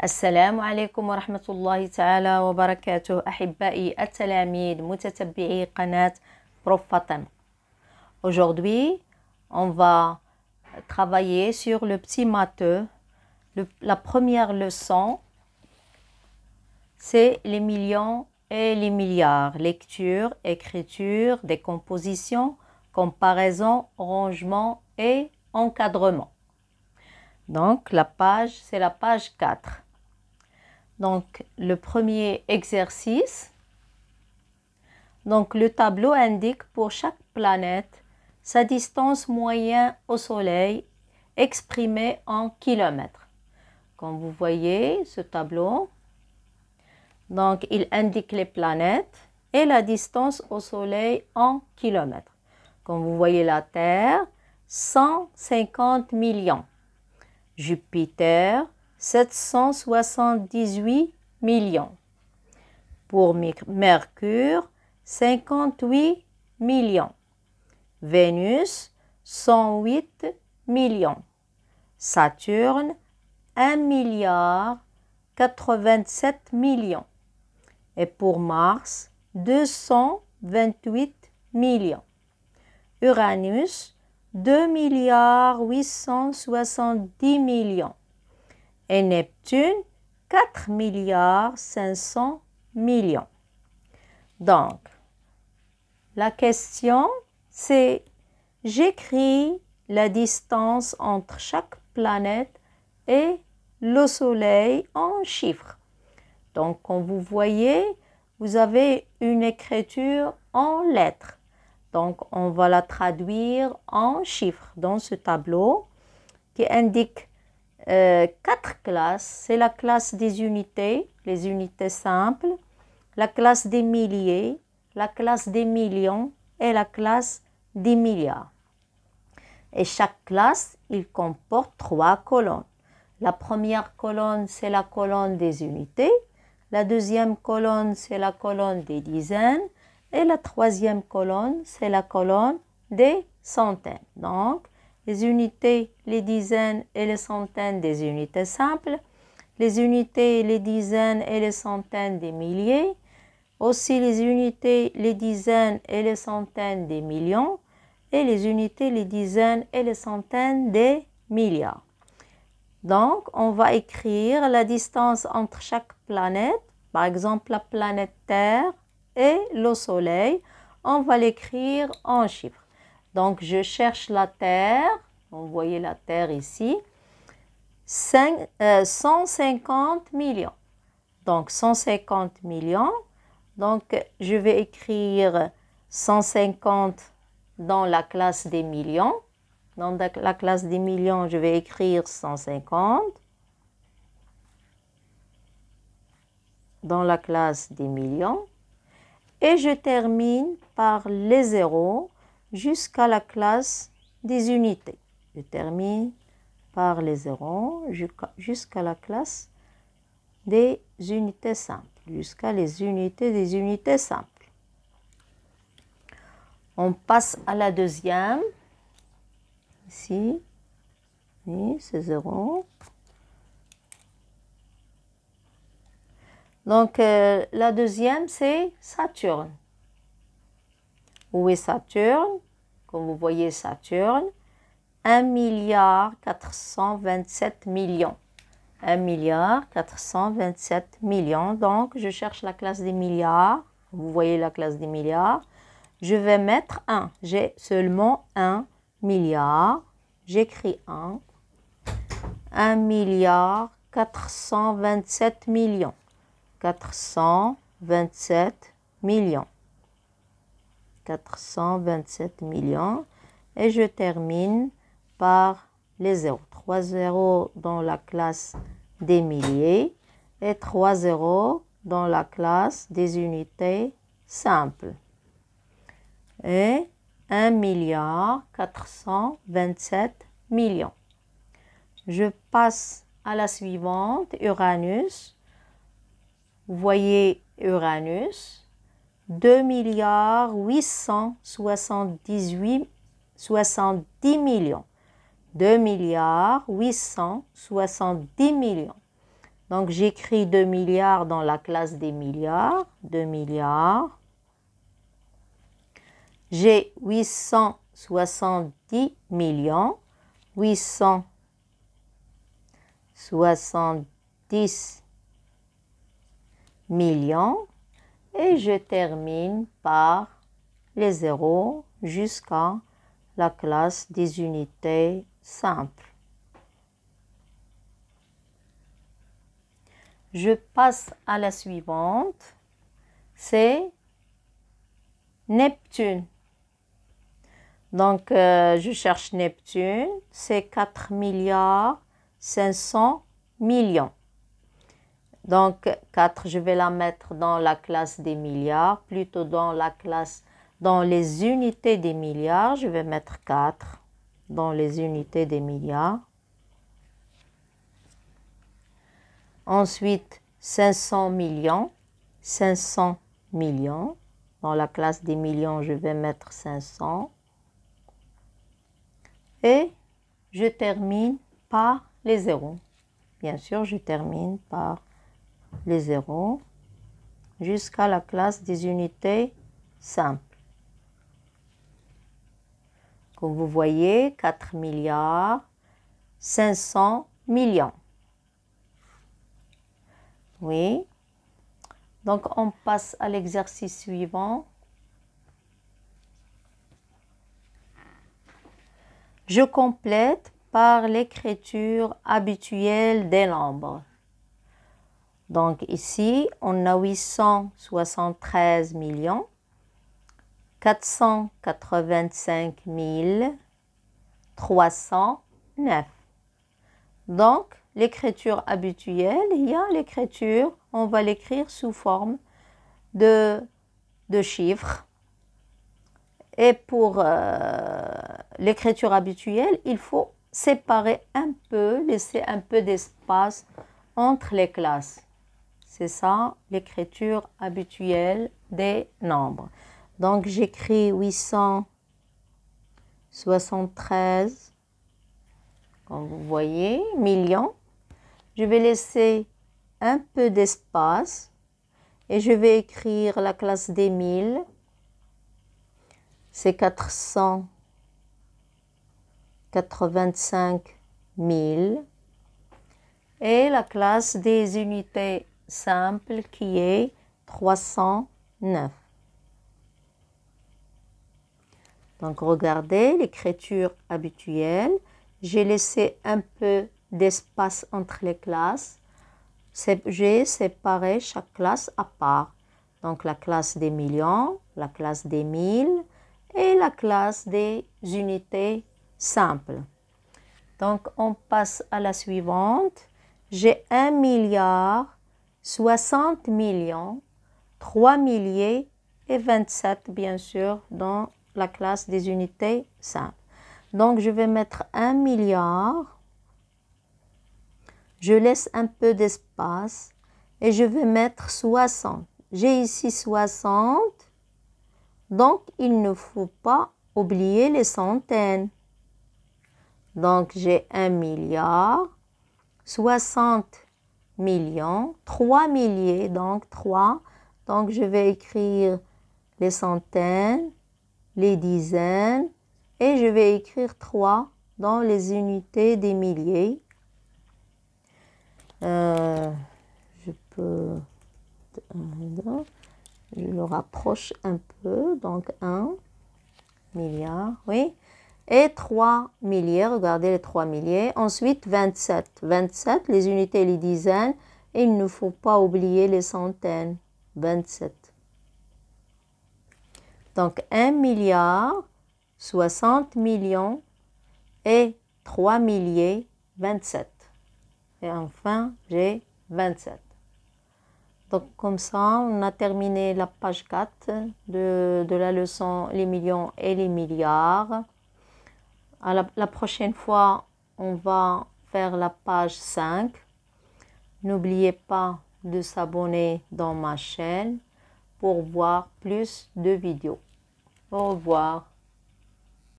السلام wa Aujourd'hui, on va travailler sur le petit matheux. la première leçon, c'est les millions et les milliards. Lecture, écriture, décomposition, comparaison, rangement et encadrement. Donc, la page, c'est la page 4. Donc, le premier exercice. Donc, le tableau indique pour chaque planète sa distance moyenne au Soleil exprimée en kilomètres. Comme vous voyez ce tableau, donc il indique les planètes et la distance au Soleil en kilomètres. Comme vous voyez la Terre, 150 millions. Jupiter, 778 millions. Pour Mercure, 58 millions. Vénus, 108 millions. Saturne, 1 milliard 87 millions. Et pour Mars, 228 millions. Uranus, 2 milliards 870 millions et Neptune 4 milliards 500 millions. Donc, la question c'est j'écris la distance entre chaque planète et le Soleil en chiffres. Donc, comme vous voyez, vous avez une écriture en lettres. Donc, on va la traduire en chiffres dans ce tableau qui indique euh, quatre classes. C'est la classe des unités, les unités simples, la classe des milliers, la classe des millions et la classe des milliards. Et chaque classe, il comporte trois colonnes. La première colonne, c'est la colonne des unités. La deuxième colonne, c'est la colonne des dizaines. Et la troisième colonne, c'est la colonne des centaines. Donc, les unités, les dizaines et les centaines des unités simples, les unités, les dizaines et les centaines des milliers, aussi les unités, les dizaines et les centaines des millions, et les unités, les dizaines et les centaines des milliards. Donc, on va écrire la distance entre chaque planète, par exemple la planète Terre et le Soleil. On va l'écrire en chiffres. Donc, je cherche la terre. Vous voyez la terre ici. 150 euh, millions. Donc, 150 millions. Donc, je vais écrire 150 dans la classe des millions. Dans la classe des millions, je vais écrire 150. Dans la classe des millions. Et je termine par les zéros jusqu'à la classe des unités. Je termine par les zéros. jusqu'à la classe des unités simples, jusqu'à les unités des unités simples. On passe à la deuxième. Ici, c'est zéro. Donc, euh, la deuxième, c'est Saturne. Où est Saturne Comme vous voyez, Saturne, 1 milliard 427 millions. 1 milliard 427 millions. Donc, je cherche la classe des milliards. Vous voyez la classe des milliards. Je vais mettre 1. J'ai seulement 1 milliard. J'écris 1. 1 milliard 427 millions. 427 millions. 427 millions. Et je termine par les 0. 3 zéros dans la classe des milliers et 3 zéros dans la classe des unités simples. Et 1 milliard 427 millions. Je passe à la suivante, Uranus. Vous voyez Uranus, 2 milliards 878 70 millions. 2 milliards 870 millions. Donc j'écris 2 milliards dans la classe des milliards. 2 milliards. J'ai 870 millions. 870 millions et je termine par les zéros jusqu'à la classe des unités simples. Je passe à la suivante. C'est Neptune. Donc, euh, je cherche Neptune. C'est 4 milliards 500 millions. Donc 4, je vais la mettre dans la classe des milliards, plutôt dans la classe, dans les unités des milliards, je vais mettre 4 dans les unités des milliards. Ensuite, 500 millions, 500 millions. Dans la classe des millions, je vais mettre 500. Et je termine par les zéros. Bien sûr, je termine par les zéros jusqu'à la classe des unités simples. Comme vous voyez, 4 milliards, 500 millions. Oui. Donc, on passe à l'exercice suivant. Je complète par l'écriture habituelle des nombres. Donc ici, on a 873 millions, 485 309. Donc, l'écriture habituelle, il y a l'écriture, on va l'écrire sous forme de, chiffres. Et pour euh, l'écriture habituelle, il faut séparer un peu, laisser un peu d'espace entre les classes. C'est ça l'écriture habituelle des nombres. Donc j'écris 873, comme vous voyez, millions. Je vais laisser un peu d'espace et je vais écrire la classe des 1000. C'est 485 000. Et la classe des unités simple qui est 309. Donc regardez l'écriture habituelle. J'ai laissé un peu d'espace entre les classes. J'ai séparé chaque classe à part. Donc la classe des millions, la classe des mille et la classe des unités simples. Donc on passe à la suivante. J'ai un milliard 60 millions, 3 milliers et 27 bien sûr dans la classe des unités simples. Donc je vais mettre 1 milliard, je laisse un peu d'espace et je vais mettre 60. J'ai ici 60, donc il ne faut pas oublier les centaines. Donc j'ai 1 milliard, 60 millions, 3 milliers, donc 3 Donc je vais écrire les centaines, les dizaines, et je vais écrire 3 dans les unités des milliers. Euh, je peux... Je le rapproche un peu, donc 1 milliard, oui et 3 milliers. Regardez les 3 milliers. Ensuite, 27. 27, les unités les dizaines. Et il ne faut pas oublier les centaines. 27. Donc, 1 milliard, 60 millions et 3 milliers, 27. Et enfin, j'ai 27. Donc comme ça, on a terminé la page 4 de la leçon Les millions et les milliards la, la prochaine fois, on va faire la page 5. N'oubliez pas de s'abonner dans ma chaîne pour voir plus de vidéos. Au revoir.